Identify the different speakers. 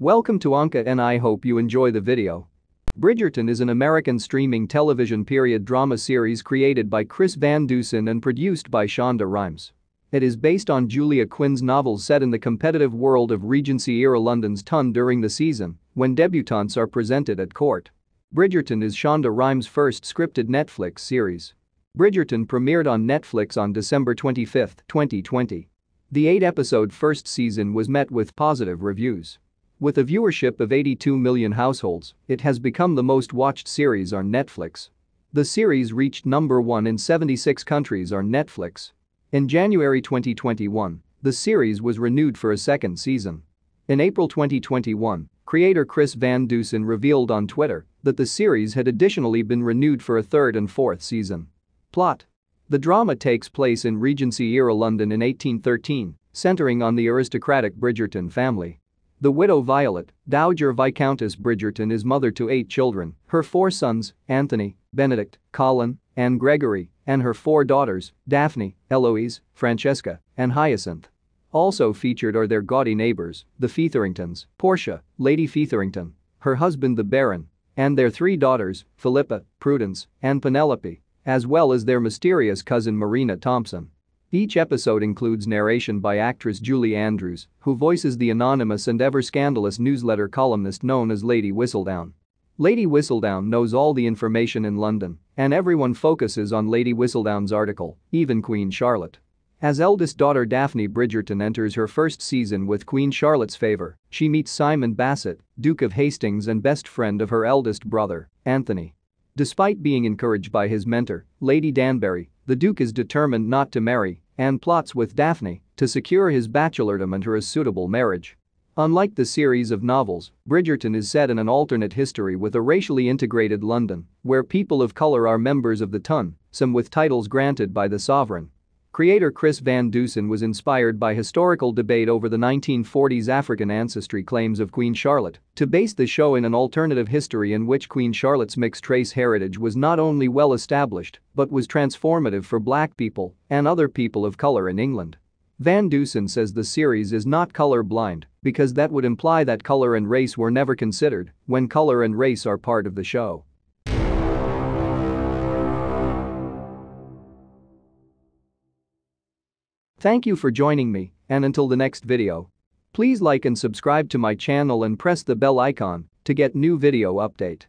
Speaker 1: Welcome to Anka and I hope you enjoy the video. Bridgerton is an American streaming television period drama series created by Chris Van Dusen and produced by Shonda Rhimes. It is based on Julia Quinn's novel set in the competitive world of Regency-era London's ton during the season, when debutantes are presented at court. Bridgerton is Shonda Rhimes' first scripted Netflix series. Bridgerton premiered on Netflix on December 25, 2020. The eight-episode first season was met with positive reviews. With a viewership of 82 million households, it has become the most watched series on Netflix. The series reached number one in 76 countries on Netflix. In January 2021, the series was renewed for a second season. In April 2021, creator Chris Van Dusen revealed on Twitter that the series had additionally been renewed for a third and fourth season. Plot The drama takes place in Regency-era London in 1813, centering on the aristocratic Bridgerton family. The widow Violet, Dowager Viscountess Bridgerton is mother to eight children, her four sons, Anthony, Benedict, Colin, and Gregory, and her four daughters, Daphne, Eloise, Francesca, and Hyacinth. Also featured are their gaudy neighbors, the Featheringtons, Portia, Lady Featherington, her husband the Baron, and their three daughters, Philippa, Prudence, and Penelope, as well as their mysterious cousin Marina Thompson. Each episode includes narration by actress Julie Andrews, who voices the anonymous and ever scandalous newsletter columnist known as Lady Whistledown. Lady Whistledown knows all the information in London, and everyone focuses on Lady Whistledown's article, even Queen Charlotte. As eldest daughter Daphne Bridgerton enters her first season with Queen Charlotte's favor, she meets Simon Bassett, Duke of Hastings and best friend of her eldest brother, Anthony. Despite being encouraged by his mentor, Lady Danbury, the Duke is determined not to marry and plots with Daphne to secure his bachelordom and her a suitable marriage. Unlike the series of novels, Bridgerton is set in an alternate history with a racially integrated London, where people of color are members of the ton, some with titles granted by the sovereign. Creator Chris Van Dusen was inspired by historical debate over the 1940s African ancestry claims of Queen Charlotte to base the show in an alternative history in which Queen Charlotte's mixed race heritage was not only well established but was transformative for black people and other people of color in England. Van Dusen says the series is not color-blind because that would imply that color and race were never considered when color and race are part of the show. Thank you for joining me, and until the next video. Please like and subscribe to my channel and press the bell icon to get new video update.